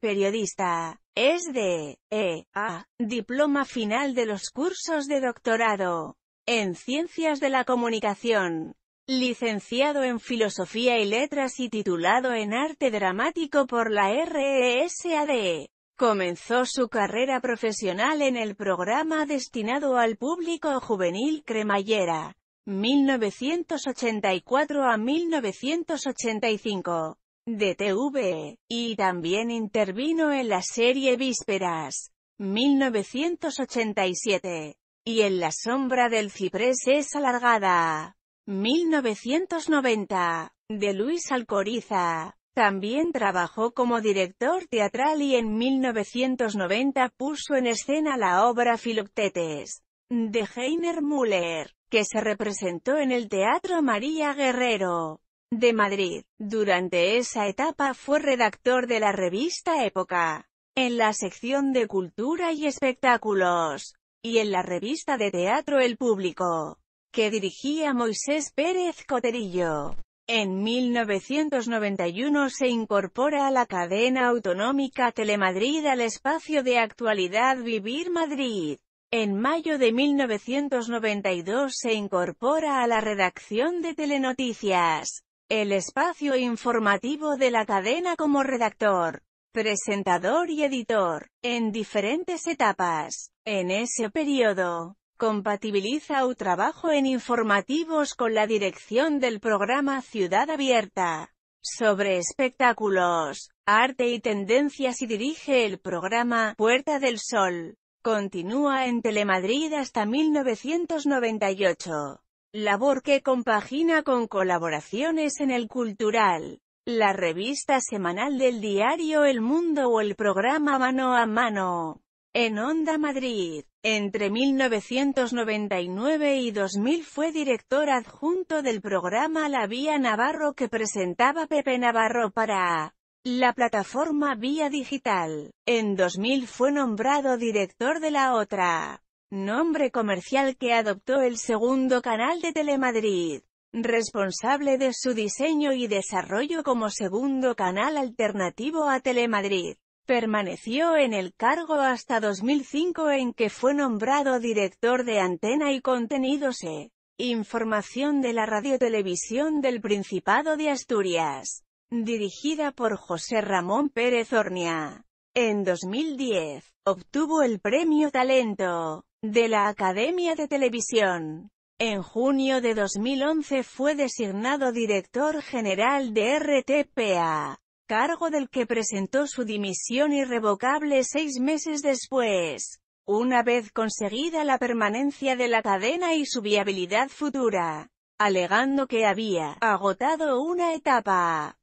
Periodista. Es de e A. Diploma final de los cursos de doctorado en Ciencias de la Comunicación. Licenciado en Filosofía y Letras y titulado en Arte Dramático por la RESAD. Comenzó su carrera profesional en el programa destinado al público juvenil Cremallera, 1984 a 1985 de TV y también intervino en la serie Vísperas, 1987, y en La sombra del ciprés es alargada, 1990, de Luis Alcoriza. También trabajó como director teatral y en 1990 puso en escena la obra Filoctetes, de Heiner Müller, que se representó en el Teatro María Guerrero de Madrid. Durante esa etapa fue redactor de la revista Época, en la sección de Cultura y Espectáculos, y en la revista de Teatro El Público, que dirigía Moisés Pérez Coterillo. En 1991 se incorpora a la cadena autonómica Telemadrid al espacio de actualidad Vivir Madrid. En mayo de 1992 se incorpora a la redacción de Telenoticias, el espacio informativo de la cadena como redactor, presentador y editor, en diferentes etapas. En ese periodo, compatibiliza su trabajo en informativos con la dirección del programa Ciudad Abierta sobre espectáculos, arte y tendencias y dirige el programa Puerta del Sol. Continúa en Telemadrid hasta 1998 labor que compagina con colaboraciones en el cultural, la revista semanal del diario El Mundo o el programa Mano a Mano, en Onda Madrid. Entre 1999 y 2000 fue director adjunto del programa La Vía Navarro que presentaba Pepe Navarro para la plataforma Vía Digital. En 2000 fue nombrado director de la otra nombre comercial que adoptó el segundo canal de Telemadrid, responsable de su diseño y desarrollo como segundo canal alternativo a Telemadrid. Permaneció en el cargo hasta 2005 en que fue nombrado director de antena y contenidos e información de la radiotelevisión del Principado de Asturias, dirigida por José Ramón Pérez Ornia. En 2010, obtuvo el premio Talento de la Academia de Televisión. En junio de 2011 fue designado director general de RTPA, cargo del que presentó su dimisión irrevocable seis meses después, una vez conseguida la permanencia de la cadena y su viabilidad futura, alegando que había agotado una etapa.